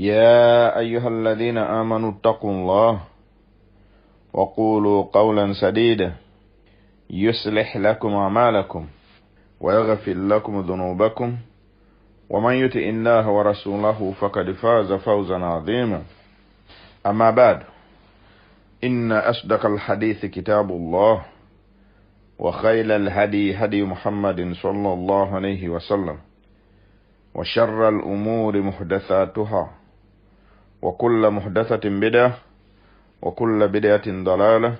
يا أيها الذين آمنوا اتقوا الله وقولوا قولا سديدا يصلح لكم أعمالكم ويغفر لكم ذنوبكم ومن يطع الله ورسوله فقد فاز فوزا عظيما أما بعد إن أصدق الحديث كتاب الله وخيل الهدي هدي محمد صلى الله عليه وسلم وشر الأمور محدثاتها وكل محدثة بدعة وكل بدعة ضلالة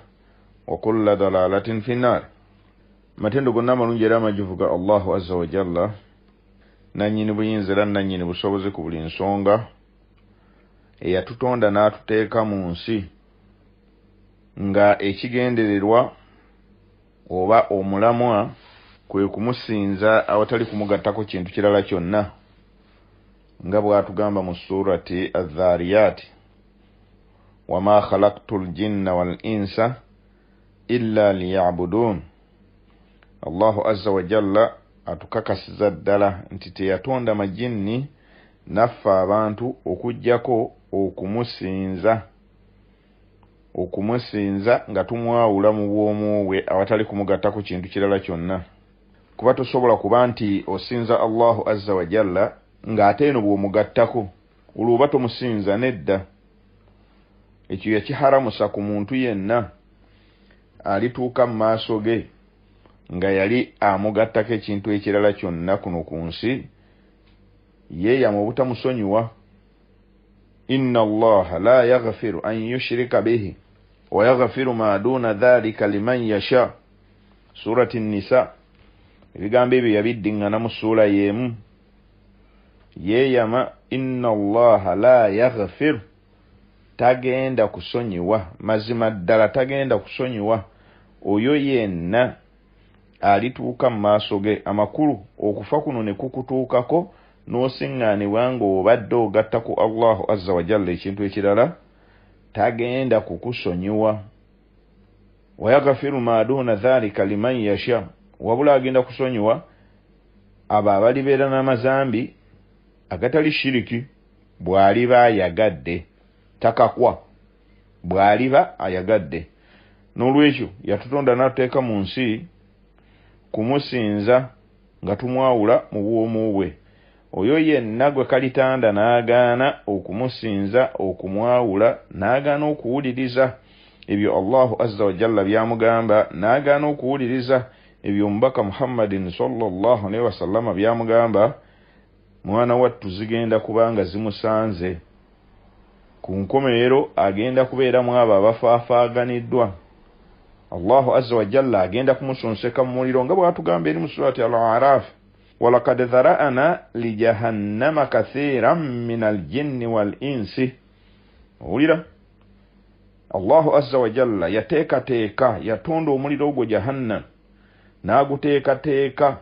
وكل ضلالة في النار ما تندو قلنا ما نجرى ما جفوك الله عز وجل نانيني بينزل نانيني بسوزك بلينسونغ يا تتوند ناتوتيكا مونسي nga ekigendererwa oba omulamwa kwe kumusinza awatali kumugattako kintu kirala kyonna nga bwatugamba mu surati adhariyaati wama khalaktu ljinna walinsa illa liyabudun allahu aza wajalla atukakasiza ddala nti teyatonda majinni naffe abantu okugjako okumusinza okumusinza nga tumwawula mu bwomuwe awatali kumugatta ku kintu kirala kyonna kuba tosobola kuba nti osinza allahu azza wajalla ng'ate eno bw'omugattako olwoba tomusinza nedda ekyo yakiharamusa ku muntu yenna alituuka mu maaso ge nga yali amugattako ekintu ekirala kyonna kuno ku nsi yeeyama obutamusonyiwa inna allaha la yagfiru an yushirika bihi wayagfiru ma duuna dhalika liman yasha surati nisa ebigambo ebyo yabiddiŋŋana mu ssuula y'emu yeeyama innallaha la yahfiru tagenda kusonyiwa mazima ddala tagenda kusonyiwa oyo yenna alituuka mu maaso ge amakulu okufa kuno ne kukutuukako n'osiŋŋaanibwa ng'obadde ogatta ku allahu azza wajalla ekintu ekirala tagenda kukusonyiwa wayagafiru maduuna dhalika liman yasha wabula agenda kusonyiwa abo abalibeera n'amazambi agatali shiriki bwaliba ayagadde takakwa bwaliba ayagadde n'olwekyo yatutonda n'atuteeka mu nsi kumusinza nga tumwawula mu bwomu bwe oyo yenna gwe kalitanda n'agaana okumusinza okumwawula n'agaana okuwuliriza ebyo allahu azza wajalla byamugamba n'agaana okuwuliriza ebyo omubaka muhammadin sallallahu alaihi wasallama byamugamba mwana wattu zigenda kubanga zimusanze ku nkomerero agenda kubeeramu abo abafaafaaganiddwa allahu azza wajalla agenda kumusonseka mu muliro nga bwatugamba eri mu surati al araf walakad dhara'ana lijahannama kathiran min aljinni wal insi owulira allahu azza wajalla yateekateeka yatonda omuliro ogwo jahannam n'aguteekateeka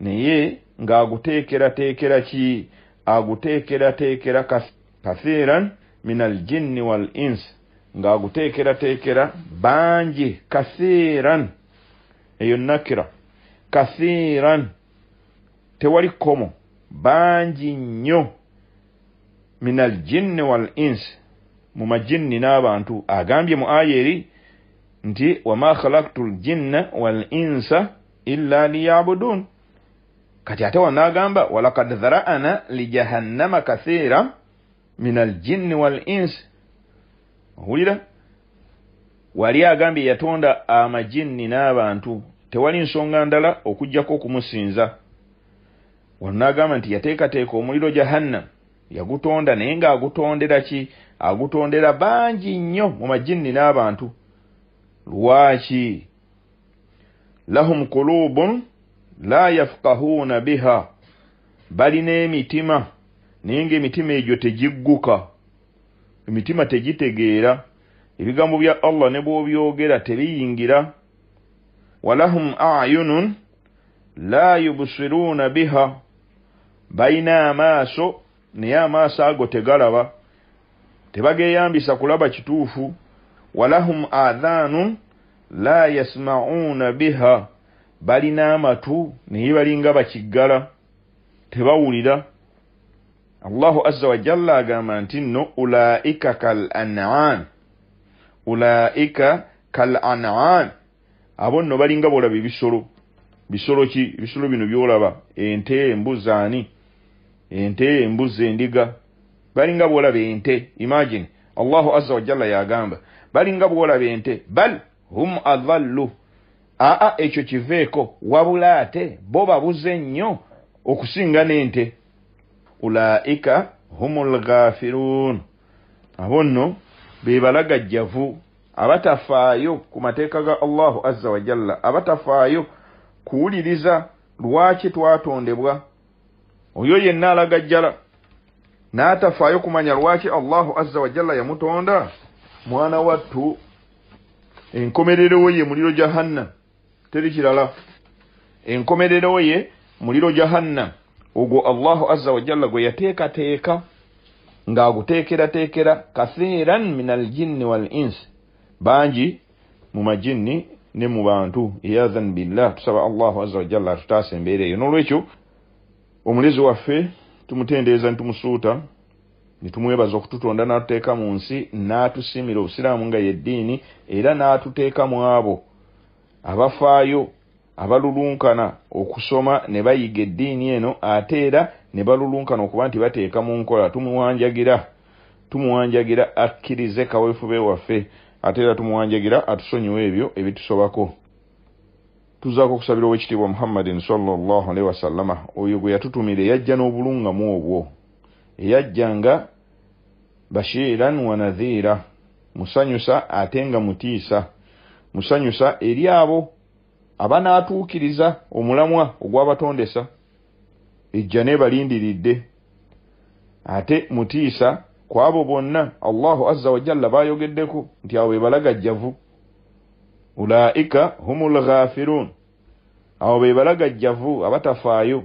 naye ng'aguteekerateekera ki aguteekerateekera kaseeran min aljinni wal insi ng'aguteekerateekera bangi kaseeran eyo nakira kaseeran tewali komo bangi nnyo min aljinni wal insi mu majinni n'abantu agambye mu aya eri nti wama khalaktu ljinna wal insa illa liyabuduun kati ate wanaagamba walakad dhara'ana lijahannama kathira min aljinni walinsi owulira wali agambye yatonda amajinni n'abantu tewali nsonga ndala okugjako okumusinza wanaagamba nti yateekateeka omuliro jahannamu yagutonda naye ng'agutondera ki agutondera bangi nnyo mu majinni n'abantu lwaki lahum kulubun la yafukahuuna biha balina emitima naye ngaemitima egyo tegigguka emitima tegitegeera ebigambo bya allah ne bwobyogera tebiyingira walahum ayunun la yubusiruuna biha balina amaaso naye amaaso ago tegalaba tebageeyambisa kulaba kituufu walahum adhaanun la yasmauuna biha balina amatu naye balinga bakiggala tebawulira allahu azza wajalla agamba nti no ulaika kalanan ulaika kalanan abo nno balinga bolaba ebisolo bisolo ki ebisolo bino byolaba ente embuzi ani ente embuzi endiga balinga bolaba ente imagine allahu azza wajalla yagamba balinga bolaba ente bal hum adallu aa ekyo kiveeko wabula ate bo babuze nnyo okusinga n'ente ulaika humu lghafiruun abo nno be balagajjavu abatafaayo ku mateeka ga allahu azza wajalla abatafaayo kuwuliriza lwaki twatondebwa oyo yenna alagajjala n'atafaayo kumanya lwaki allahu azza wajalla yamutonda mwana wattu enkomererewo ye muliro jahannam teri kirala enkomerero ye muliro jahanna ogwo allahu azza wajalla gwe yateekateeka ng'aguteekerateekera kathiran min aljinni walinsi bangi mu majinni ne mu bantu iyazan billah tusaba allahu azza wajalla atutaasa embeera eyo n'olwekyo omulezi waffe tumutendeeza nitumusuuta nitumwebaza okututonda n'atuteeka mu nsi n'atusiimira obusiraamu nga yeddiini era n'atuteeka mu abo abafaayo abalulunkana okusoma ne bayiga eddiini eno ate era ne balulunkana okuba nti bateeka mu nkola tumuwanjagira tumuwanjagira akkirize kaweefube waffe ate era tumuwanjagira atusonyiwa ebyo ebitusobako tuzaako okusabira owekitiibwa muhammadin salllahalihi wasallama oyo gwe yatutumira eyajja n'obulungamu obwo eyajjanga bashiiran wanadhiira musanyusa ate nga mutiisa musanyusa eri abo abanaatuukiriza omulamwa ogwabatondesa ejja neebalindiridde ate mutiisa ku abo bonna allahu azza wajalla baayogeddeko nti abo be balagajjavu ulaika humu lghafirun abo be balagajjavu abatafaayo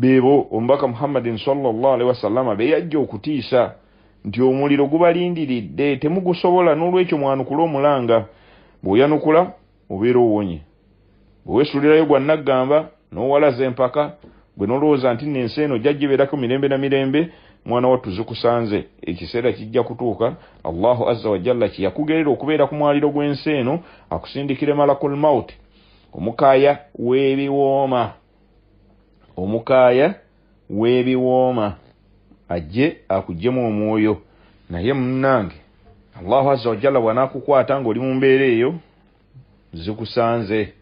beebo omubaka muhammadin salllahalihi wasallama beyajja okutiisa nti omuliro gubalindiridde temugusobola n'olwekyo mwanukula omulanga bw'oyanukula obeera owonye bwewesuulirayo gwa naggamba n'owalaza empaka gwe n'olowooza nti nensi eno jja gibeerako mirembe na mirembe mwana wattu zikusanze ekiseera kijja kutuuka allahu azza wajalla kyeyakugerera okubeera ku mwaliro gw'ensi eno akusindikire malakul mauti omukaaya w'ebiwooma omukaaya w'ebiwooma ajje akuggyemu omwoyo naye munnange allahu azza wajalla bw'anaakukwata ng'oli mu mbeera eyo zikusanze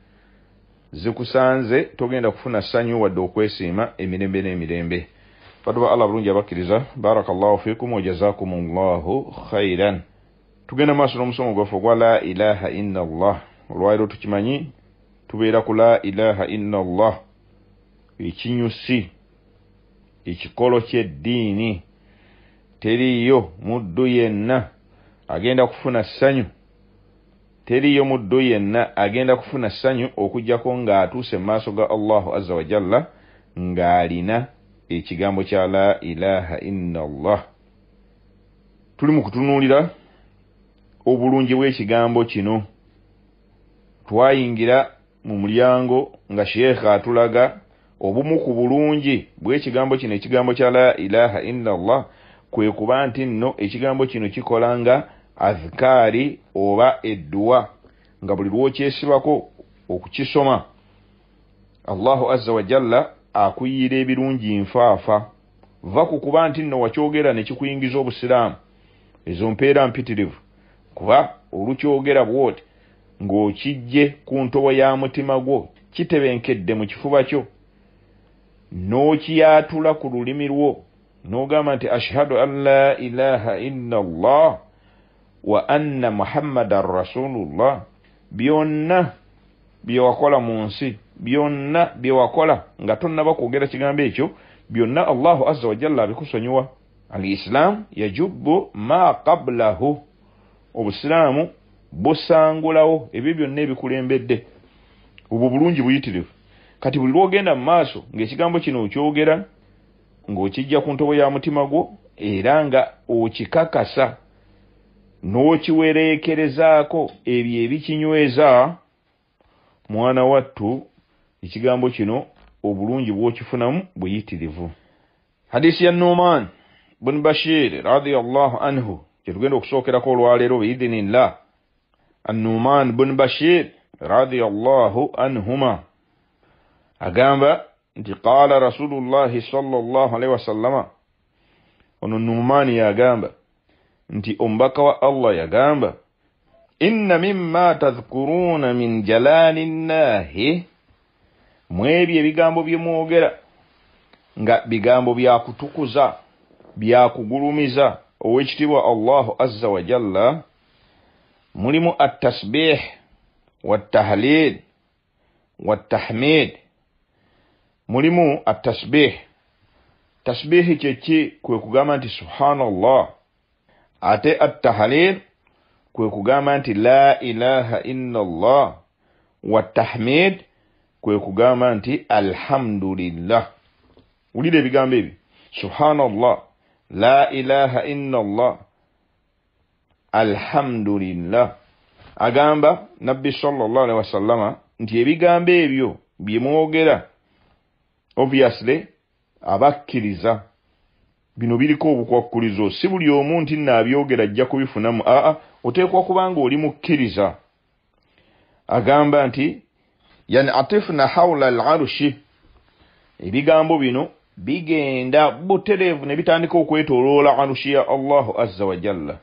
zikusanze togenda kufuna ssanyu wadde okwesiima emirembe n'emirembe baduba allah bulungi abakkiriza baraka llahu fikum wajazakum llahu khairan tugenda maaso n'omusomo gwaffe ogwa la ilaha ina llah olwaliro tukimanyi tubeera ku la ilaha ina llah ekinyusi ekikolo ky'eddiini teriiyo muddu yenna agenda kufuna ssanyu teriyo muddu yenna agenda kufuna ssanyu okugjako ng'atuuse mu maaso ga allahu azza wajalla ng'alina ekigambo kya la ilaha ina allah tuli mu kutunuulira obulungi bw'ekigambo kino twayingira mu mulyango nga sheekha atulaga obumu ku bulungi bw'ekigambo kino ekigambo kya la ilaha ina allah kwe kuba nti nno ekigambo kino kikolanga you know, azikaari oba edduwa nga buli lwokyesibako okukisoma allahu azza wajalla akuyiira ebirungi nfaafa va ku kuba nti nno wakyogera ne kikuyingiza obusiraamu ezo mpeera mpitirivu kuba olukyogera bwoti ng'okijje ku ntobo ya mutima gwo kitebenkedde mu kifuba kyo n'okiyatula ku lulimi lwo n'ogamba nti ashhadu an la ilaha illa allah wa anna muhammadan rasulullah byonna byewakola mu nsi byonna byewakola nga tonaba kwogera kigambo ekyo byonna allahu azza wajalla abikusonyiwa alislaamu yajubbu ma qablahu obusiraamu busangulawo ebyo byonna ebikulembedde obwo bulungi buyitirivu kati buli lwogenda mu maaso ng'ekigambo kino okyogera ng'okijja ku ntobo ya mutima gwo era nga okikakasa n'okiwereekerezaako ebyo ebikinyweza mwana wattu ekigambo kino obulungi bw'okifunamu buyitirivu hadisi ya noman buni bashir radiallahu anhu kyetugenda okusookerako olwaleero biidinillah anuman buni bashir radiallahu anhuma agamba nti qaala rasulullahi sallallahu alaihi wasallama ono numaani yagamba nti omubaka wa allah yagamba inna mima tadhkuruuna min jalaali llahi mwebyo ebigambo bye mwogera nga bigambo byakutukuza byakugulumiza owekitiibwa allahu azza wajalla mulimu attasbih waatahlil waatahmid mulimu attasbih tasbihi kyeki kwe kugamba nti subhanallah ate attahalil kwe kugamba nti la ilaha inna allah wattahmid kwe kugamba nti alhamdulillah ulira ebigambo ebyo subhanallah la ilaha inna allah alhamdulillah agamba nabbi sallallahu alaihi wasallama nti ebigambo ebyo byemwogera obviously abakkiriza bino biriko obukwakkulizo si buli omu nti naabyogera ajja kubifunamu aa oteekwa kubanga oli mukkiriza agamba nti yanatifuna haula al arushi ebigambo bino bigenda butereevu ne bitandika okwetoloola arushi ya allahu azza wajalla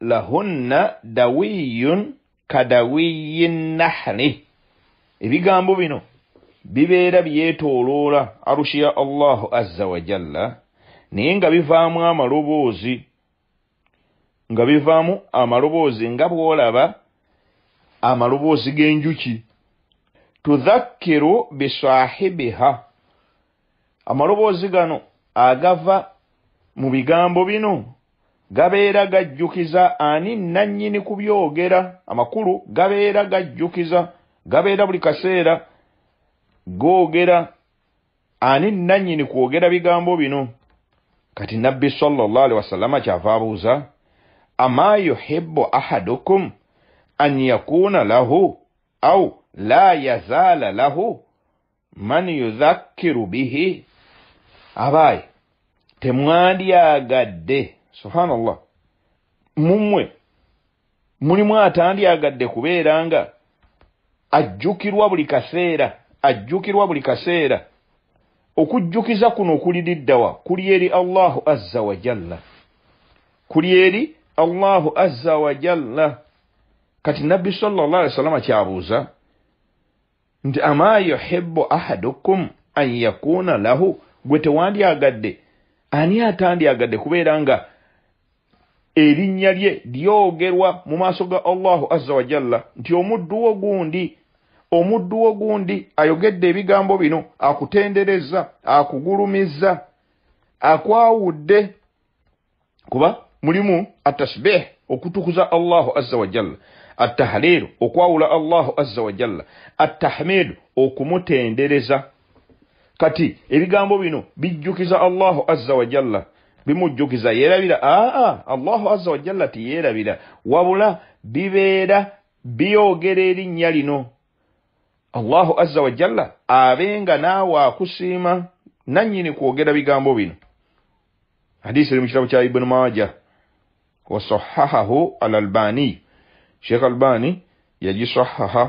lahunna dawiyun kadawiyi nahri ebigambo bino bibeera byetoloola arushi ya allahu azza wajalla naye nga bivaamu amaloboozi nga bivaamu amaloboozi nga bw'olaba amaloboozi g'enjuki tuzakkiru bisaahibiha amaloboozi gano agava mu bigambo bino gabeera gajjukiza ani nannyini kubyogera amakulu gabeera gajjukiza gabeera buli kaseera googera ani nannyini kwogera bigambo bino kati nabbi sallallahu alaihi wasallama kyavaabuuza ama yuhibbu ahadukum an yakuna lahu au la yazaala lahu man yudhakkiru bihi abaye temwandyagadde subhanallah mumwe mulimu atandyagadde kubeera nga ajjukirwa buli kaseera ajjukirwa buli kaseera okujjukiza kuno okuliriddawa kuli eri allahu azza wajalla kuli eri allahu azza wajalla kati nabbi sall llah alih wasallama kyabuuza nti ama yuhibu ahadukum an yakuuna lahu gwe tewandyagadde ani atandyagadde kubeera nga erinnya lye lyogerwa mu maaso ga allahu azza wajalla nti omudduwo gundi omuddu ogundi ayogedde ebigambo bino akutendereza akugulumiza akwawudde kuba mulimu atashbih okutukuza allahu azza wajalla attahliru okwawula allahu azza wajalla attahmidu okumutendereza kati ebigambo bino bijjukiza allahu azza wajalla bimujjukiza yeerabira aa allahu azza wajalla tiyeerabira wabula bibeera byogera erinnya lino allahu azza wa jalla abenga naawe akusiima nannyini kwogera bigambo bino hadisi eri mu kitabo kya ibunu maja wasahahahu al albani sheekh albani yagisahaha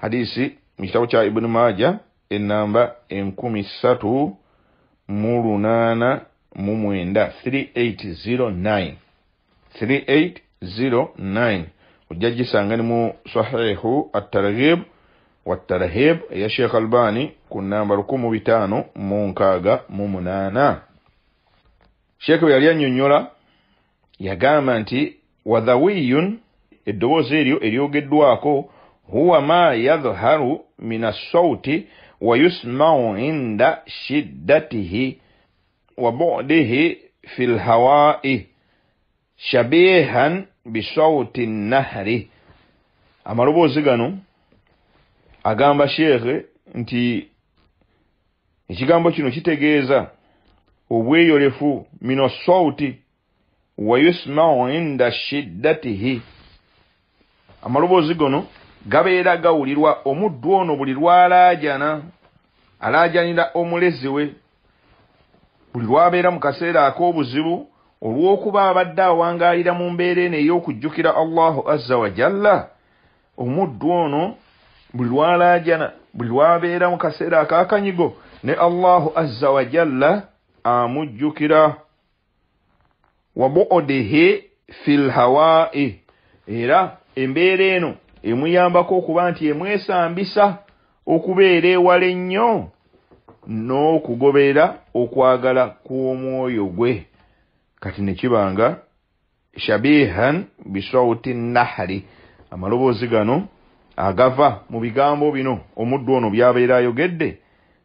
hadisi mu kitabo kya ibunu maja enamba enkumi ssatu mu lunaana mu mwenda 3809 3809 ojja gisanga ni mu sahihu attarghib watarahib eya sheekh albaani ku namba 158 sheekh bwe yali annyonnyola yagamba nti wadhawiyun eddoboozi eryo eryogeddwako huwa ma yadhharu min assauti wa yusmau inda shiddatihi wa budihi fi lhawai shabihan bisauti nahri amaloboozi gano agamba sheekhe nti ekigambo kino kitegeeza obweyolefu mino sauti wayusmau inda shiddatihi amaloboozi gono gabeera gawulirwa omuddu ono buli lwalaajana alaajanira omulezi we buli lwabeera mu kaseera ak'obuzibu olw'okuba abadde awangaalira mu mbeera eno ey'okujjukira allahu azza wajalla omuddu ono buli lwalajana buli lwabeera mu kaseera akakanyigo ne allahu azza wajalla amujjukira wa buodihi fi lhawai era embeera eno emuyambako okuba nti emwesambisa okubeera ewala ennyo n'okugoberera okwagala kw'omwoyo gwe kati nekibanga shabihan bisauti nahri amaloboozi gano agava mu bigambo bino omuddu ono byabeera ayogedde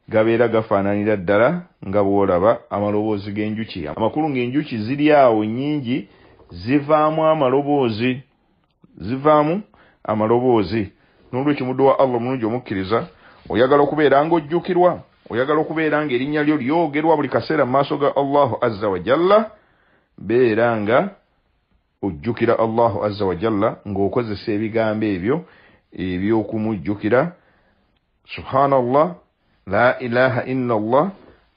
gabeera gafaananira ddala nga bw'olaba amaloboozi g'enjuki amakulu ng'enjuki ziri awo nnyingi zivaamu amaloboozi zivaamu amaloboozi nolwekimuddu wa allah omulungi omukkiriza oyagala okubeera ng'ojjukirwa oyagala okubeera ng'erinnya lyo lyogerwa buli kaseera mu maaso ga allahu azza wajalla beera nga ojjukira allahu azza wajalla ng'okozesa ebigambo ebyo ebyokumujjukira subhanallah la ilaha illallah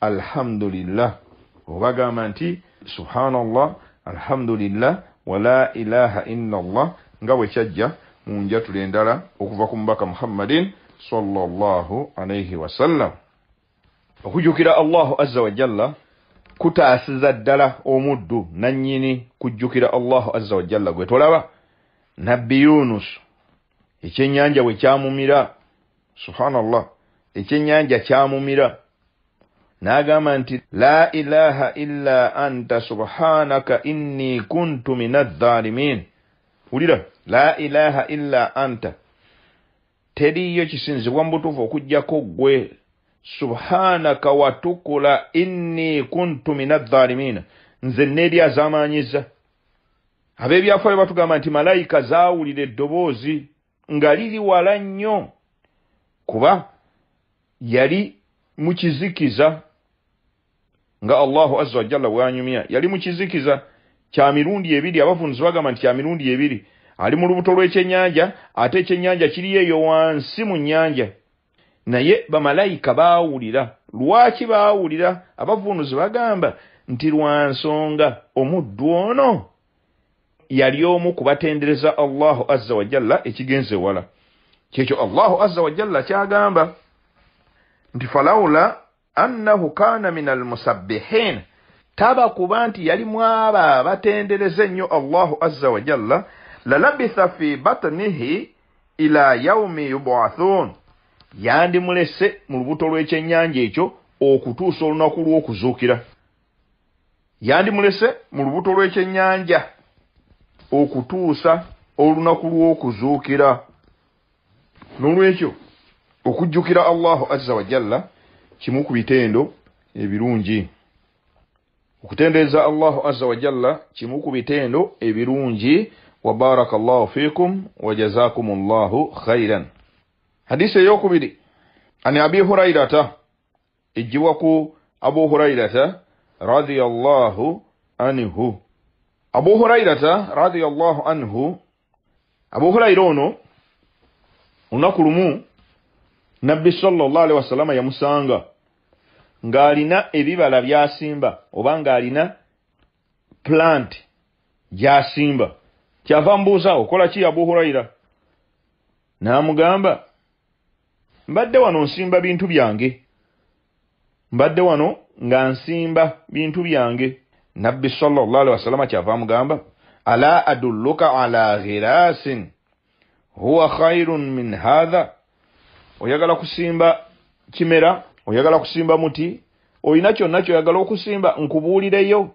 alhamdulillah obagamba nti subhanallah alhamdulillah wa la ilaha illallah nga bwe kyajja mu njatula endala okuva ku mubaka muhammadin sallallahu alaihi wasallam okujjukira allahu azza wajalla kutaasiza ddala omuddu nannyini kujjukira allahu azza wajalla gwe tolaba nabbi yunusu ekyennyanja bwe kyamumira subhanallah ekyennyanja kyamumira n'agamba nti la ilaha illa anta subhanaka inni kuntu min azzalimin wulira la ilaha illa anta teriyo kisinzibwa mu butuufu okugjako ggwe subhanaka watukula inni kuntu min azzalimina nze neeri azamanyiza ab'ebyafaayo batugamba nti malayika zaawulira eddoboozi nga liri wala nnyo kuba yali mukizikiza nga allahu azza wajalla bwanyumya yali mukizikiza kya mirundi ebiri abavunuzi bagamba nti kya mirundi ebiri ali mu lubuto lw'ekyennyanja ate ekyennyanja kiriyo eyo wansi mu nnyanja naye bamalayika baawulira lwaki baawulira abavunuzi bagamba nti lwa nsonga omuddu ono yali omu kubatendereza allahu azza wajalla ekigenza ewala kyekyo allahu azza wajalla kyagamba nti falawula annahu kaana min almusabbihin taba kuba nti yali mwaba abatendereza ennyo allahu azza wajalla lalabitha fi batnihi ila yaumi yubathuun yandimulese mu lubuto lw'ekyennyanja ekyo okutuusa olunaku lw'okuzuukira yandimulese mu lubuto lw'ekyennyanja okutuusa olunaku lw'okuzuukira n'olwekyo okujjukira allahu aza wajalla kimu ku bitendo ebirungi okutendereza allahu aza wajalla kimu ku bitendo ebirungi wabaraka llahu fikum wajazakum llahu khairan hadisi eyokubiri ani abi hurairata ejjibwa ku abu hurairata radiallahu anhu abu hurairata radiallahu anhu abu hurayira ono olunaku lumu nabbi salllah alihi wasalama yamusanga ng'alina ebibala byasimba oba ng'alina plant gyasimba kyava mbuuza okola ki abu hurayira n'amugamba mbadde wano nsimba bintu byange mbadde wano nga nsimba bintu byange nabbi sallwasalama kyava amugamba ala adulluka ala ghirasin huwa khairun min hatha oyagala kusimba kimera oyagala kusimba muti olina kyonna kyoyagala okusimba nkubuulireyo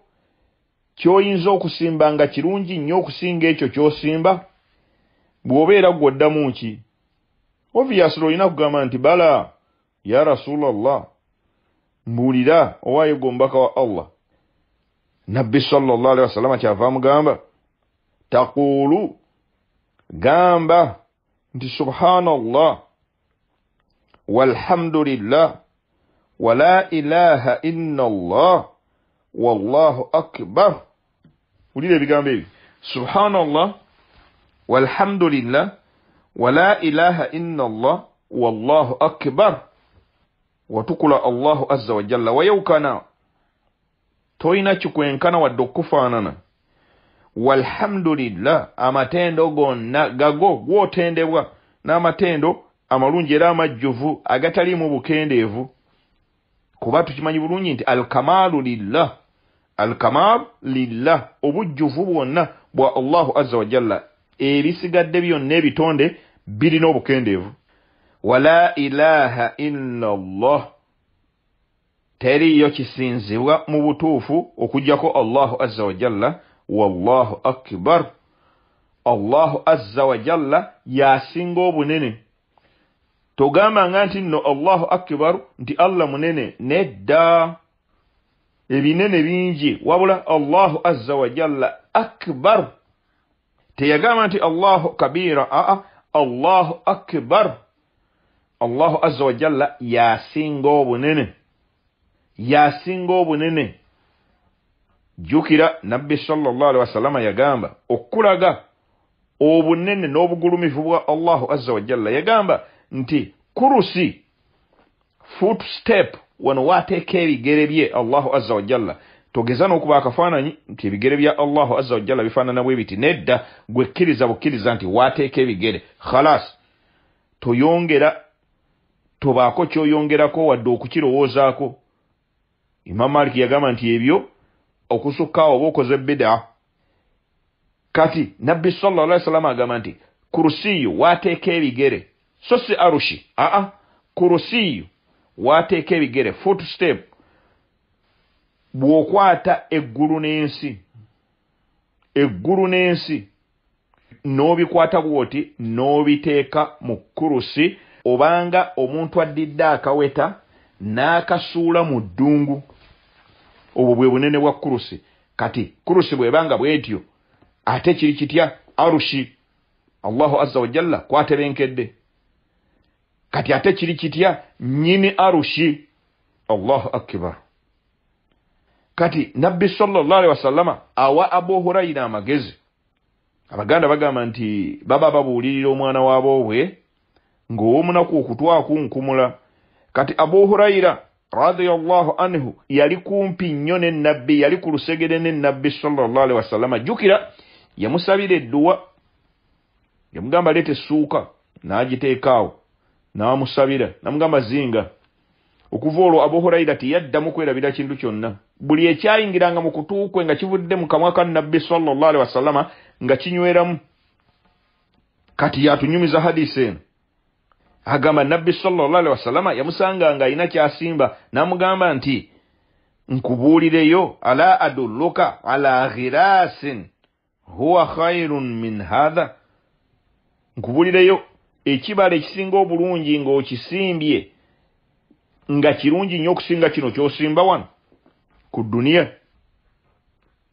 kyoyinza okusimba nga kirungi nnyo okusinga ekyo kyosimba bw'obeera gwoddamu ki obviyasula olina kugamba nti bala ya rasulallah mbuulira owaayo gwomubaka wa allah nabbi sallallahu alaihi wasallama kyava amugamba taquulu gamba nti subhanallah walhamdulillah wala ilaha illa allah wallahu akbar ulira ebigambo ebi subhanallah walhamdulillah wala ilaha illa allah wallahu akbar watukula allahu azza wajalla wayawkanao toyina kikwenkana wadde okufaanana walhamdulillah amatendo gonna gago gwotendebwa n'amatendo amalungi era amajjuvu agataliimu bukendeevu kuba tukimanyi bulungi nti alkamaalu lillah alkamaalu lillah obujjuvu bwonna bwa allahu azza wajalla ebisigadde byonna ebitonde birina obukendeevu wa la ilaha illa allah teriiyo kisinzibwa mu butuufu okugyako allahu azza wajalla wallahu akbar allahu azza wajalla yasinga obunene togambanga nti nno allahu akbar nti allah munene nedda ebinene bingi wabula allahu azza wajalla akbar teyagamba nti allahu kabira aa allahu akbar allahu azza wajalla yasinga obunene yasinga obunene jjukira nabbi salllahalihi wasalama yagamba okulaga obunene n'obugulumivu bwa allahu azza wajalla yagamba nti kurusi foot step wano wateeka ebigere bye allahu azza wajalla togeza n'okuba akafaananyi nti ebigere bya allahu azza wajalla bifaananabw ebiti nedda gwekkiriza bukkiriza nti wateeka ebigere khalas toyongera tobaako kyoyongerako wadde okukirowoozaako imam maliki yagamba nti ebyo okusukkaawo oba okoze bida kati nabbi salalai salama agamba nti kurusiyu wateeka ebigere so si arushi aa kurusiyu wateeka ebigere footstep bw'okwata eggulu n'ensi eggulu n'ensi n'obikwata bwoti n'obiteeka mu kurusi obanga omuntu addidde akaweta n'akasuula mu ddungu obwo bwe bunene bwa kurusi kati kurusi bwebanga bwetyo ate kiri kitya arushi allahu azza wajalla kwatebenkedde kati ate kiri kitya nyini arushi allahu akibar kati nabbi salllah alihi wasallama awa abu huraira amagezi abaganda bagamba nti baba babuulirira omwana waabo obwe ng'owomunaku okutwako nkumula kati abuhurayira radiallahu anhu yali kumpi nnyo nenabbi yali ku lusegere nenabbi salllahalihi wasallama jjukira yamusabira edduwa yamugamba leeta essuuka n'agiteekaawo n'amusabira namugamba zinga okuva olwo abuhurayira tiyaddamu kwerabira kintu kyonna buli ekyayingiranga mu kutuukwe nga kivudde mu kamwa ka nabbi salllahalihi wasallama nga kinyweramu kati yatunyumiza hadisi eno agamba nabbi salllah wasalama yamusanga nga alina kyasimba namugamba nti nkubuulireyo ala adulluka ala ghirasin huwa khairun min hatha nkubuulireyo ekibala ekisinga obulungi ng'okisimbye nga kirungi nnyo okusinga kino kyosimba wano ku duniya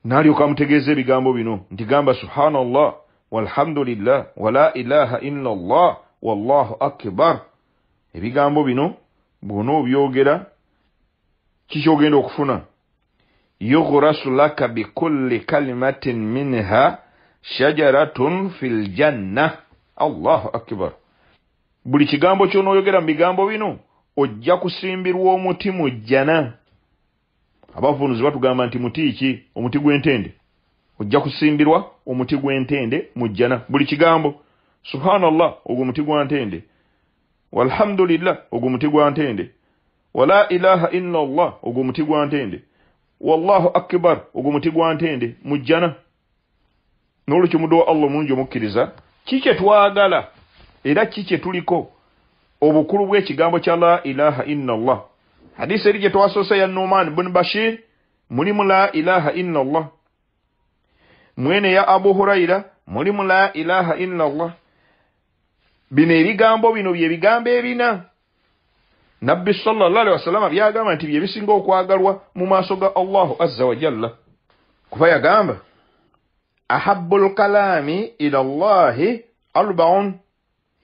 n'alyoka amutegeeza ebigambo bino nti gamba subhanallah walhamdulillah wala ilaha illa allah wallahu akbar ebigambo bino bwona obyogera kikyogenda okufuna yughrasu laka bikulli kalimatin minha shajaratun fi ljanna allahu akbar buli kigambo kyonooyogera mu bigambo bino ojja kusimbirwa omuti mu jjana abavunuzi batugamba nti muti ki omuti gw'entende ojja kusimbirwa omuti gw'entende mu jjana buli kigambo subhanallah ogumuti gwantende walhamdulillah ogumuti gwantende wala ilaha illallah ogumuti gwantende wallahu akbar ogumuti gwantende mujjana n'olukimudowa allah omulungi omukkiriza kikye twagala era kikye tuliko obukulu bw'ekigambo kya la ilaha illallah hadisi eri gye twasoosa ya numan bun bashir mulimu la ilaha illallah mwene ya abu hurayira mulimu la ilaha illallah bino ebigambo bino bye bigambo ebina nabbi salllahalihi wasallama byagamba nti byebisinga okwagalwa mu maaso ga allahu azza wajalla kuba yagamba ahabu lkalaami ila llahi arbaun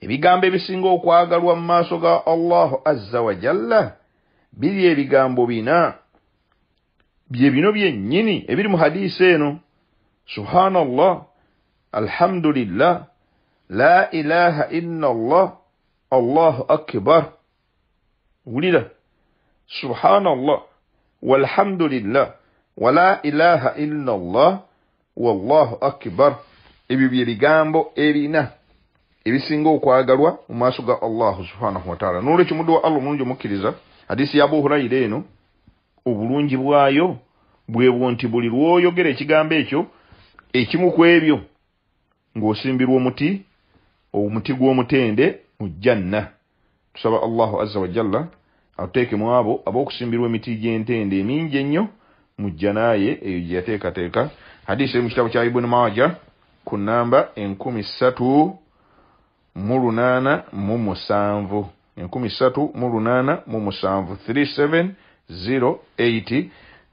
ebigambo ebisinga okwagalwa mu maaso ga allahu azza wajalla biri ebigambo bina bye bino byennyini ebiri mu hadiisi eno subhanallah alhamdulillah la ilaha illallah allahu akbar wulira subhanallah walhamdulillah wa la ilaha illallah wallahu akbar ebyo byebigambo ebina ebisinga okwagalwa mu maaso ga allahu subhanahu wataala nolwekyo muddu wa allah omulungi omukkiriza hadisi ya abu hurayira eno obulungi bwayo bwebwo nti buli lwoyogera ekigambo ekyo ekimu ku ebyo ng'osimbirwa omuti omuti gw'omutende mu janna tusaba allahu azza wajalla ateekemu abo abaokusimbirwa emiti gy'entende emingi ennyo mujja naye eyo gye yateekateeka hadisi eri mu kitabo kya ibuni maaja ku namba enkumi ssatu mu lunaana mu musanvu enkumi ssatu mu lunaana mu musanvu 37 08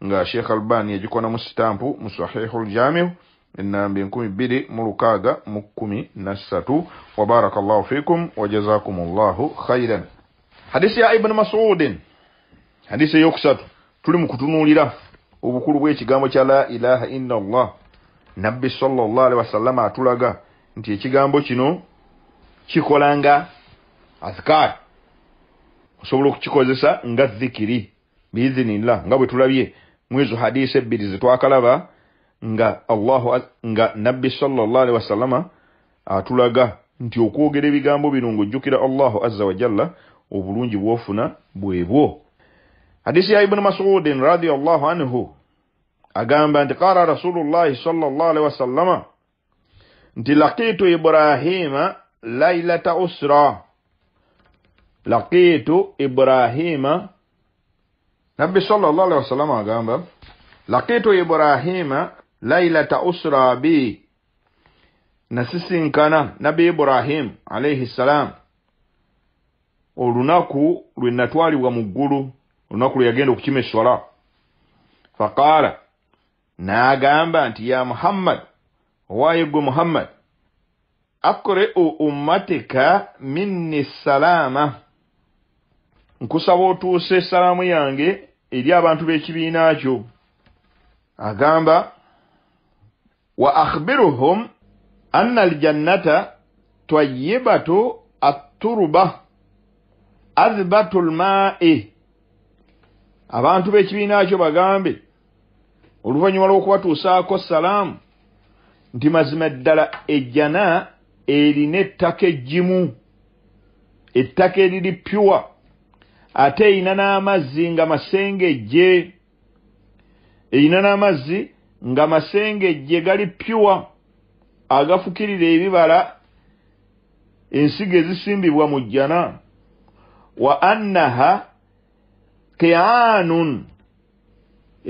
nga sheikh albani yagikonamu sitampu mu sahihu ljamiu ennambi enkumi bbiri mu lukaaga mu kkumi nassatu wabaraka llahu fikum wajazakum llahu khayran hadisi ya ibuni masudin hadisi eyokusatu tuli mu kutunuulira obukulu bw'ekigambo kya la ilaha ina llah nabbi salllah alihi wasallama atulaga nti ekigambo kino kikolanga athkar osobola okukikozesa nga zikiri biizinillah nga bwe tulabye mwezo hadisi ebbiri zetwakalaba nga allahu nga nabbi sallallahu alaihi wasallama atulaga nti okwogera ebigambo bino ng'ojjukira allahu azza wajalla obulungi bwofuna bwebwo hadisi ya ibuni masudin radiallahu anhu agamba nti qala Rasulullah sallallahu alaihi wasallama nti laqitu ibrahima lailata usra laqitu ibrahima nabbi sallallahu alaihi wasallama agamba laqitu ibrahima lailata usra bi na sisinkana nabi iburahimu alaihi ssalaamu olunaku lwe natwalibwa mu ggulu olunaku lwe yagenda okukima essola faqaala n'agamba nti ya muhammad owaayo gwe muhammad akri'u ummatika minni ssalaama nkusaba otuusa essalaamu yange eri abantu b'ekibiina kyo agamba واخبرهم ان الجنه طيبه التربه اذبه الماء abantu b'ekibiina kyo bagambe oluvannyuma lw'okubatuusaako salaamu nti mazima ddala ejjana erina ettaka ejjimu ettaka eriri pyuwa ate erina n'amazzi nga masengejje erina n'amazzi nga masengejje gali pyuwa agafukirira ebibala ensigo ezisimbibwa mu jjana wa annaha qiyanun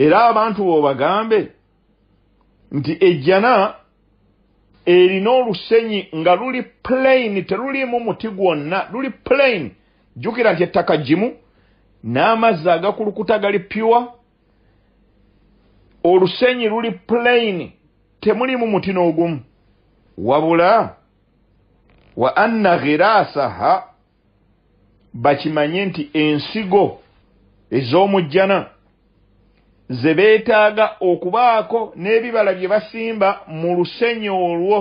era abantu bobagambe nti ejjana erina olusenyi nga luli plain teruliimu muti gwonna luli plain jjukira nti ettaka jimu n'amazzi agakulukuta gali pyuwa olusenyi luli pulaini temulimu muti n'ogumu wabula wa anna ghirasaha bakimanye nti ensigo ez'omujjana ze beetaaga okubaako n'ebibala bye basimba mu lusenyi olwo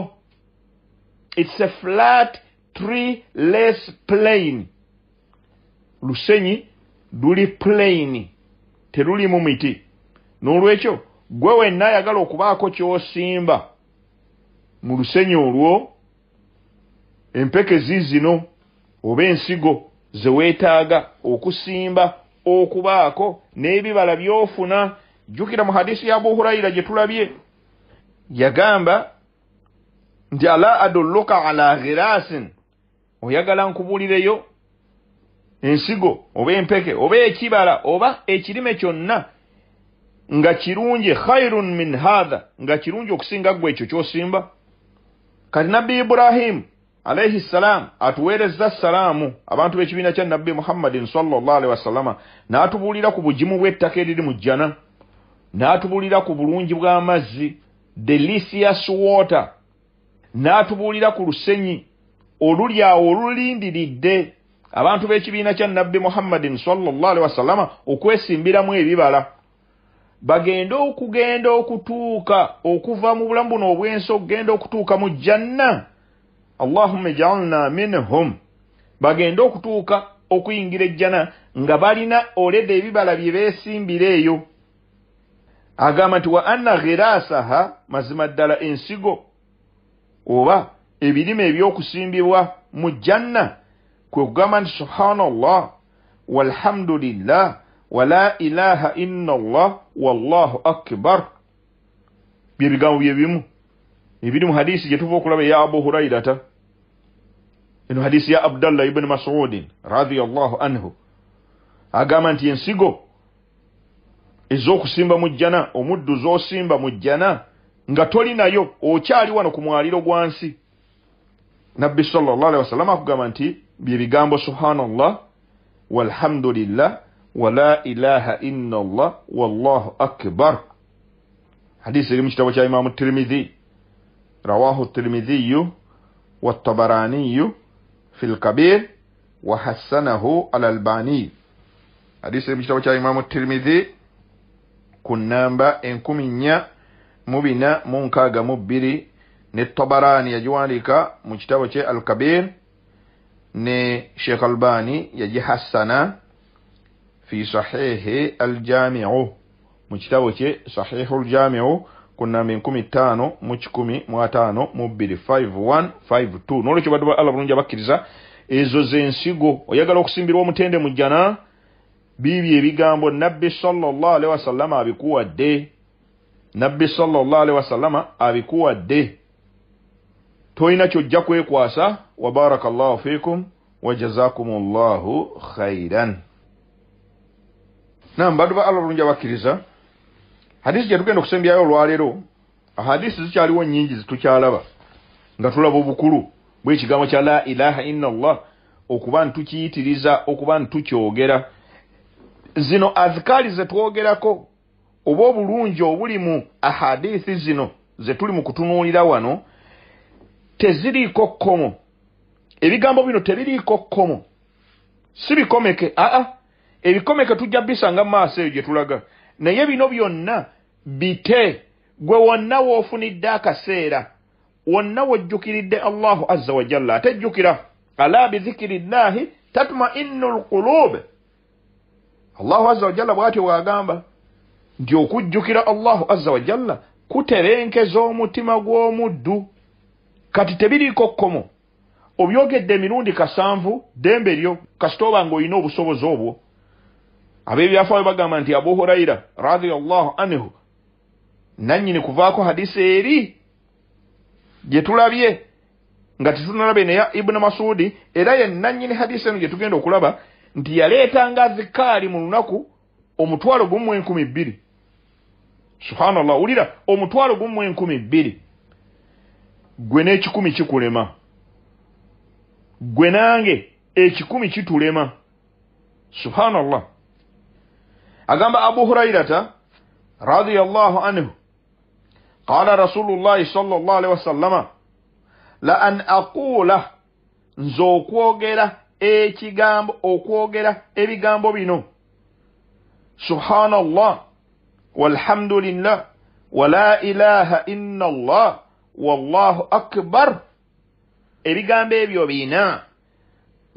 its a flat tree less plain lusenyi luli pulaini terulimu miti n'olwekyo gwe wenna ayagala okubaako kyosimba mu lusenyi olwo empeke zizino oba ensigo ze weetaaga okusimba okubaako n'ebibala by'ofuna jjukira mu hadisi ya abuhurayira gye tulabye yagamba nti ala adulluka ala ghirasin oyagala nkubuulireyo ensigo oba empeke oba ekibala oba ekirime kyonna nga kirungi khairun min hatha nga kirungi okusinga gwe ekyo kyosimba kati nabbi ibulahimu alaihi ssalaamu atuweereza salaamu abantu b'ekibiina kya nabbi muhammadin salllah alihi wasallama n'atubuulira ku bugimu bw'ettaka eriri mu jjana n'atubuulira ku bulungi bw'amazzi delicious water n'atubuulira ku lusenyi oluli awo olulindiridde abantu b'ekibiina kya nabbi muhammadin salllah alihi wasallama okwesimbiramu ebibala bagende okugenda okutuuka okuva mu bulamu buno obwensi okugenda okutuuka mu janna allahuma ejalna minhum bagende okutuuka okuyingira ejjana nga balina oledda ebibala bye beesimbira eyo agamba nti wa anna ghirasaha mazima ddala ensigo oba ebirime ebyokusimbibwa mu janna kwe kugamba nti subhanallah walhamdulillah wala ilaha illallah wallahu akbar byebigambo byebimu ebiri mu hadisi gyetuva okulaba eya abu hurairata eno hadisi ya abdallah ibuni masudin radiallahu anhu agamba nti ensigo ez'okusimba mu jjana omuddu z'osimba mu jjana nga tolinayo okyali wano ku mwaliro gwa nsi nabbi sallallah alihi wasallama akugamba nti byebigambo subhanallah walhamdulillah ولا إله إلا الله والله أكبر حديث المجتمع إمام الترمذي رواه الترمذي والطبراني في الكبير وحسنه الباني حديث المجتمع إمام الترمذي كنا إنكم مبنا منكا مبري نتطبراني يجوانك مجتمع الكبير ne Sheikh Albani yaji hassana في صحيح الجامع مكتبه كي صحيح الجامع كنا من كم تانو مش كم ما تانو مبير five one five two نقول شو بدو الله برونجا بكرزا إذا زنسيغو ويجعلوك سنبروا متند مجانا بيبي بيجامبو نبي صلى الله عليه وسلم أبيكو أدي nabbi sallallahualihi wasallama abikuwa de toyina kyojja kwekwasa wabarakallahu fikum wajazakumullahu khairan nambadu ba alabulunja abakiriza hadisi jetugenda kusembyayo olwalero ahadisi zikyaliwo nyingi zitukyalaba nga tulaba obukulu bwekigambo kya la ilaha inallah okuba ntukiyitiriza okuba ntukyogera zino azikaali zetwogerako oba obulungi obuli mu ahadisi zino zetuli mu kutunuulira wano teziriiko kkomo ebigambo bino tebiriiko kkomo si bikomeke aa ah -ah. ebikome ke tujja bisanga maaso eyo gye tulaga naye bino byonna bite gwe wonna woofunidde akaseera wonna wojjukiridde allahu azza wajalla ate jjukira ala bizikiri llahi tatumainu lqulub allahu azza wajalla bwatyo bwagamba nti okujjukira allahu azza wajalla kuterenkeza omutima gw'omuddu kati tebiriiko kkomo obyogedde emirundi kasanvu dembe ryo kasita obanga olina obusobozi obwo abebyafaayo bagamba nti abu hurayira radiallahu anhu nannyini kuvaako hadisi eri gye tulabye nga tetunalabe neya ibuni masuudi era ye nannyini hadisi eno gye tugenda okulaba nti yaleetanga zikaali mu lunaku omutwalo gumu enkumi bbiri subhanallah wulira omutwalo gumu enkumi bbiri gwe n'ekikumi kikulema gwe nange ekikumi kitulema subhanallah agamba abu hurairata radiyallahu anhu qala rasulullahi sallallahu alaihi wasallama la an aquula nze okwogera ekigambo okwogera ebigambo bino subhanallah walhamdulillah wala ilaha illa allah wallahu akbar ebigambo ebyo bina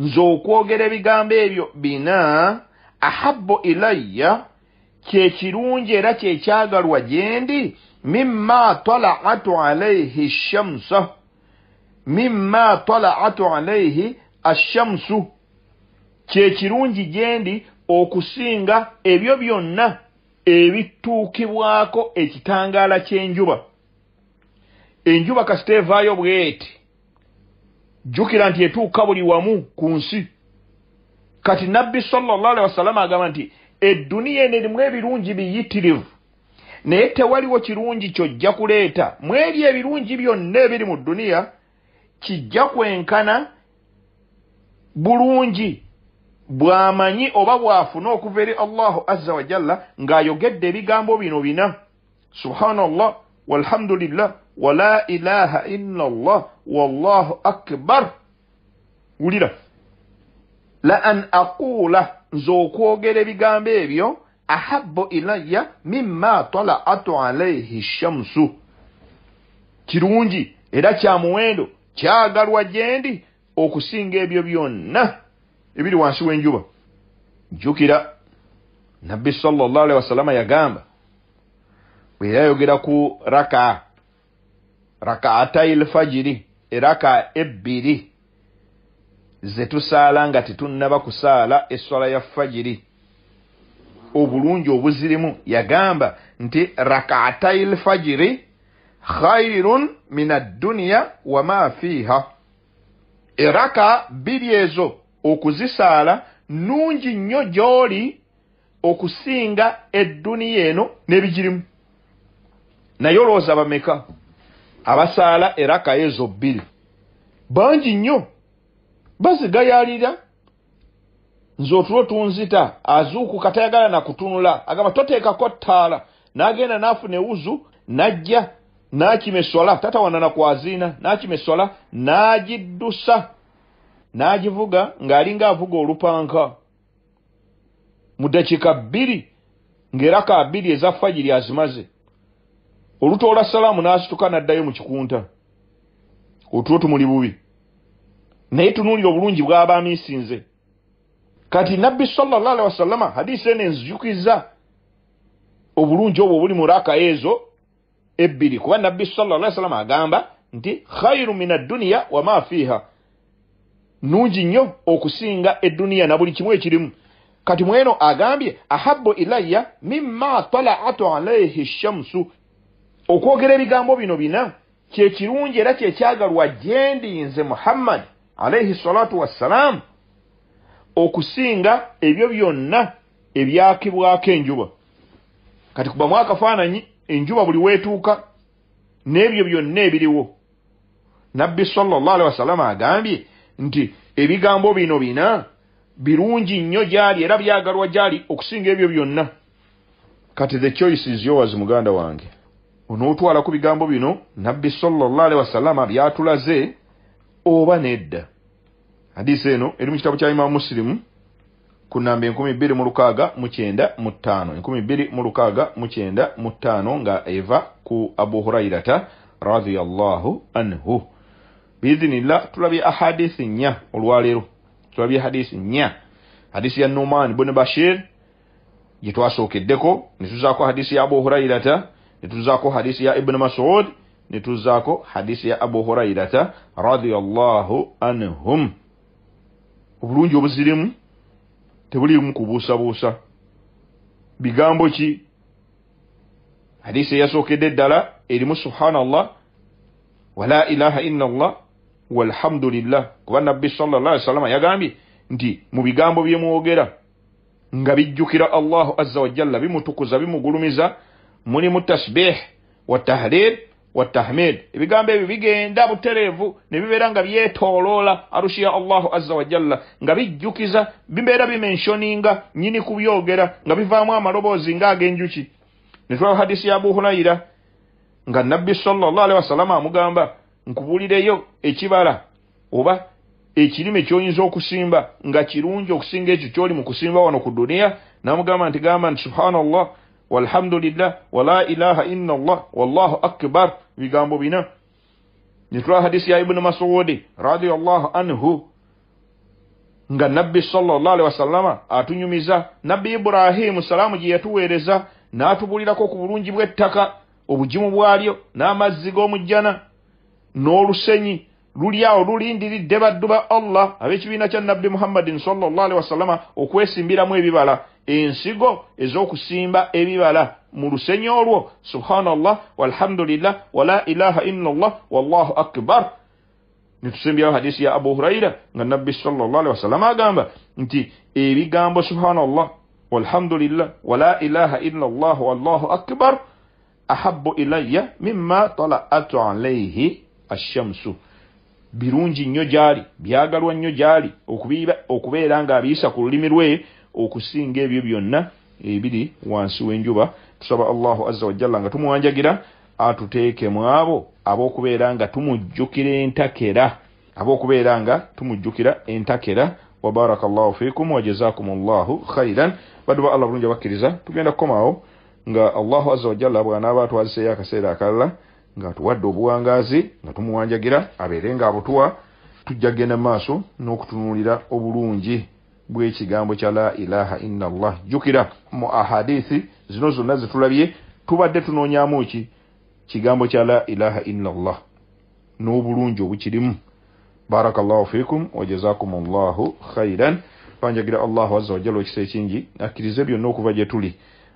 nze okwogera ebigambo ebyo bina ahabu ilaya kyekirungi era kyekyagalwa gyendi mima talaatu alaihi shamsa mima talaatu alaihi ashamsu kyekirungi gyendi okusinga ebyo byonna ebituukibwako ekitangaala kyenjuba enjuba kasiteevaayo bweete jjukira nti etuuka buli wamu ku nsi kati nabbi salllahalihi wasalama agamba nti edduniya eno erimu ebirungi biyitirivu naye tewaliwo kirungi kyojja kuleeta mweri ebirungi byonna ebiri mu dduniya kijja kwenkana bulungi bwamanyi oba bwafuna okuva eri allahu azza wajalla ng'ayogedde ebigambo bino bina subhanallah walhamdulillah wa la ilaha illa allah wallahu akbar wulira la an aqula nze okwogera ebigambo ebyo ahabu ilaya mima talaatu alaihi shamsu kirungi era kya muwendo kyagalwa gye ndi okusinga ebyo byonna ebiri wansi w'enjuba jjukira nabbi salllahalihi wasallama yagamba bwe yayogera ku raka rakaata ilfajiri eraka ebbiri ze tusaala nga tetunnaba kusaala eswala ya fajiri obulungi obuzirimu yagamba nti rakaatai lfajiri khairun min adduniya wama fiiha eraka biri ezo okuzisaala nungi nnyo gy'oli okusinga edduniya eno n'ebigirimu naye olowooza bameka abasaala eraka ezo bbiri bangi nnyo basigayalira nze otulo tunzita azuukuka tayagala nakutunula agamba toteekako ttaala n'agenda n'afuna ewuzu n'ajja n'akima eswala tatawanana kwaziina n'akima eswala n'agiddusa n'agivuga ng'ali ng'avuga olupanka mu dakiika bbiri ng'eraka abbiri eza fajiri azimaze olutoola salaamu n'asituka n'addayo mu kikunta otulo tumuli bubi naye tunuulira obulungi bwabaamiisinze kati nabbi salallah alihi wasallama hadisi ene nzijukiza obulungi obwo buli mu raakayo ezo ebbiri kuba nabbi salalah salama agamba nti khairu min adduniya wama fiiha nungi nnyo okusinga edduniya na buli kimu ekirimu kati mweno agambye ahabu ilaya mima talaatu alaihi shamsu okwogera ebigambo bino bina kye kirungi era kyekyagalwa gyendinze muhammadi alaihi salatu wassalaamu okusinga ebyo byonna ebyakibwako enjuba kati kubamu akafaananyi enjuba buli weetuuka n'ebyo byonna ebiriwo nabbi salallahu alihi wasallama agambye nti ebigambo bino bina birungi nnyo gyali era byagalwa gyali okusinga ebyo byonna kati the choice is yours muganda wange onootwala ku bigambo bino nabbi salallahu alihi wasallama byatulaze oba nedda hadisi eno eri mu kitabo kya imamu musirimu ku namba enkumi bbiri mu lukaaga mu kyenda mu ttaano enkumi bbiri mu lukaaga mu kyenda mu ttaano nga eva ku abu hurairata radiallahu anhu biizinillah tulabye ahadisi nnya olwaleero tulabye hadisi nnya hadisi ya numan bune bashir gye twasookeddeko ne tuzaako hadisi ya abu hurairata ne tuzaako hadisi ya ibuni masud nituzaako hadisi ya abu hurairata radiallahu anhum obulungi obuzirimu tebulimu kubuusabuusa bigambo ki hadisi eyasookedde eddala erimu subhana allah wala ilaha ina llah walhamdulillah kuba nabbi sala llah ali wasallama yagambye nti mu bigambo bye mwogera nga bijjukira allahu azza wajalla bimutukuza bimugulumiza mulimu tasbih watahrir watahmid ebigambo ebyo bigenda butereevu ne bibeera nga byetoloola arushi ya allahu azza wajalla nga bijjukiza bibeera bimensioninga nnyini kubyogera nga bivaamu amaloboozi ng'ag'enjuki ne twaba hadisi ya abu hunayira nga nabbi salllah alihi wasallama amugamba nkubuulireyo ekibala oba ekirime ky'oyinza okusimba nga kirungi okusinga ekyo ky'oli mu kusimba wano ku duniya n'amugamba nti gamba nti subhanallah Walhamdulillah, wa la ilaha illallah, wallahu akbar, vigambo bina. Nikuwa hadisi ya Ibn Mas'ud radiyallahu anhu nga nabbi sallallahu alaihi wasallama atunyumiza nabbi Ibrahimu salamu gye yatuweereza n'atubulirako ku bulungi bw'ettaka obugimu bwalyo n'amazzi g'omujjana n'olusenyi lulyawo lulindiridde baddu ba allah ab'ekibiina kya nabbi muhammadin salllaalihi wasallama okwesimbiramu ebibala ensigo ez'okusimba ebibala mu lusenyi olwo subhanallah walhamdulillah wala ilaha illallah wallahu akbar netusimbyawo hadisi ya abu huraira nga nabbi salllaalihi wasallama agamba nti ebigambo subhanallah walhamdulillah wala ilaha illallah wallahu akbar ahabu ilaya mima talaatu alaihi ashamsu birungi nnyo gy'ali byagalwa nnyo gy'ali okubeera ng'abiyisa ku lulimi lwe okusinga ebyo byonna ebiri wansi w'enjuba tusaba allahu azza wajalla nga tumuwanjagira atuteekemu abo abokubeera nga tumujjukira entakera abokubeera nga tumujjukira entakera wabaraka llahu fikum wajazakum llahu khairan badde ba allah bulungi abakkiriza tugenda kukomaawo nga allahu azza wajalla bw'anaaba atwaziseeyo akaseera akalala ng'atuwadde obuwangaazi nga tumuwanjagira abeere ng'abutuwa tujja genda maaso n'okutunuulira obulungi bw'ekigambo kya la ilaha inallah jjukira mu ahadiisi zino zonna zitulabye tubadde tunoonyamu ki kigambo kya la ilaha inallah n'obulungi obukirimu baraka llahu fikum wajazakum llahu khairan panjagira allahu aza wajala ekisee kingi akkirize byonna okuva gye tuli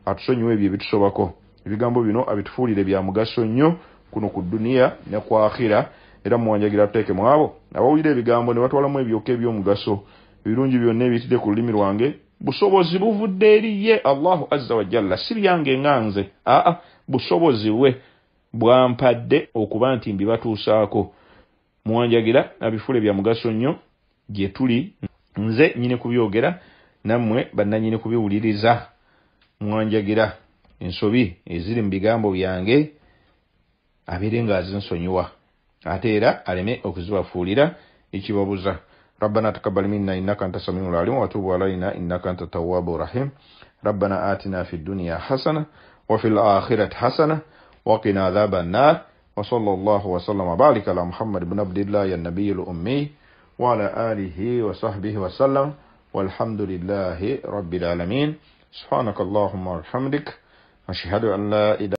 atusonyiwa ebyo ebitusobako ebigambo bino abitufuulire bya mugaso nnyo kuno ku dduniya nekwakhira era muwanjagira tuteeke mu abo abawulira ebigambo ne batwalamu ebyoka ebyomugaso ebirungi byonna ebiyitidde ku lulimi lwange busobozi buvudde eri ye allahu azza wajalla si byange nga nze aa busobozi we bwampadde okuba nti mbibatuusaako muwanjagira abifule bya mugaso nnyo gye tuli nze nnyine kubyogera nammwe bannanyini kubiwuliriza muwanjagira ensobi eziri mu bigambo byange abeere ng'azinsonyiwa ate era aleme okuzibafuulira ekibabuza ربنا تقبل منا إنك أنت السميع العليم وتوب علينا إنك أنت التواب الرحيم ربنا آتنا في الدنيا حسنة وفي الآخرة حسنة وقنا عذاب النار وصلى الله وسلم وبارك على محمد بن عبد الله النبي الأمي وعلى آله وصحبه وسلم والحمد لله رب العالمين سبحانك اللهم وبحمدك أشهد أن لا إله